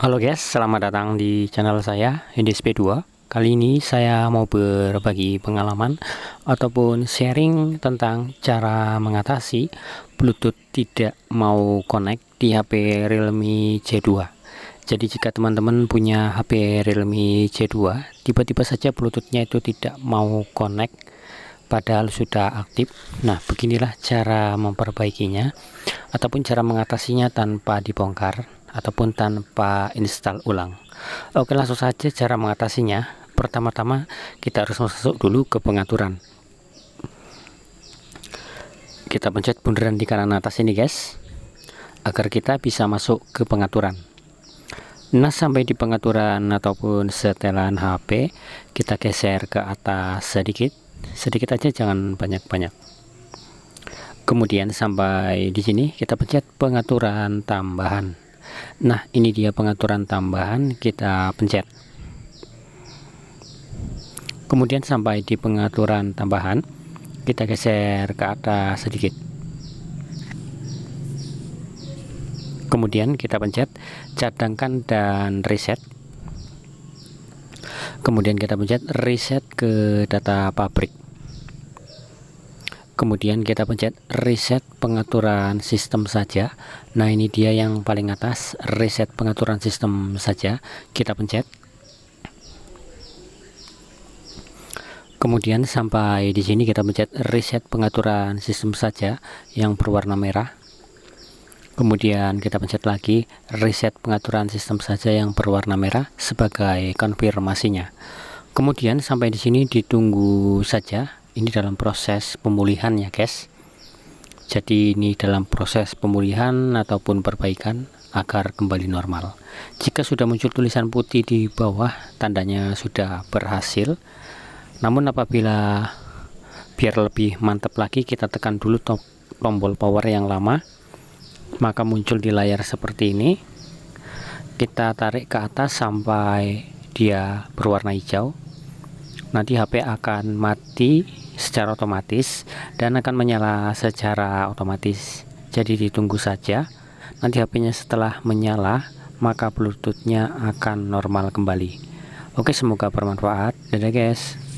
Halo guys, selamat datang di channel saya ndsp 2 Kali ini saya mau berbagi pengalaman ataupun sharing tentang cara mengatasi Bluetooth tidak mau connect di HP Realme c 2 Jadi jika teman-teman punya HP Realme c 2 Tiba-tiba saja Bluetoothnya itu tidak mau connect padahal sudah aktif Nah beginilah cara memperbaikinya ataupun cara mengatasinya tanpa dibongkar ataupun tanpa install ulang. Oke, langsung saja cara mengatasinya. Pertama-tama kita harus masuk dulu ke pengaturan. Kita pencet bundaran di kanan atas ini, guys, agar kita bisa masuk ke pengaturan. Nah, sampai di pengaturan ataupun setelan HP, kita geser ke atas sedikit. Sedikit aja, jangan banyak-banyak. Kemudian sampai di sini kita pencet pengaturan tambahan nah ini dia pengaturan tambahan kita pencet kemudian sampai di pengaturan tambahan kita geser ke atas sedikit kemudian kita pencet cadangkan dan reset kemudian kita pencet reset ke data pabrik kemudian kita pencet reset pengaturan sistem saja nah ini dia yang paling atas reset pengaturan sistem saja kita pencet kemudian sampai di sini kita pencet reset pengaturan sistem saja yang berwarna merah kemudian kita pencet lagi reset pengaturan sistem saja yang berwarna merah sebagai konfirmasinya kemudian sampai di sini ditunggu saja ini dalam proses pemulihan ya guys jadi ini dalam proses pemulihan ataupun perbaikan agar kembali normal jika sudah muncul tulisan putih di bawah tandanya sudah berhasil namun apabila biar lebih mantap lagi kita tekan dulu tombol power yang lama maka muncul di layar seperti ini kita tarik ke atas sampai dia berwarna hijau nanti HP akan mati secara otomatis dan akan menyala secara otomatis jadi ditunggu saja nanti HP-nya setelah menyala maka bluetoothnya akan normal kembali oke semoga bermanfaat dadah guys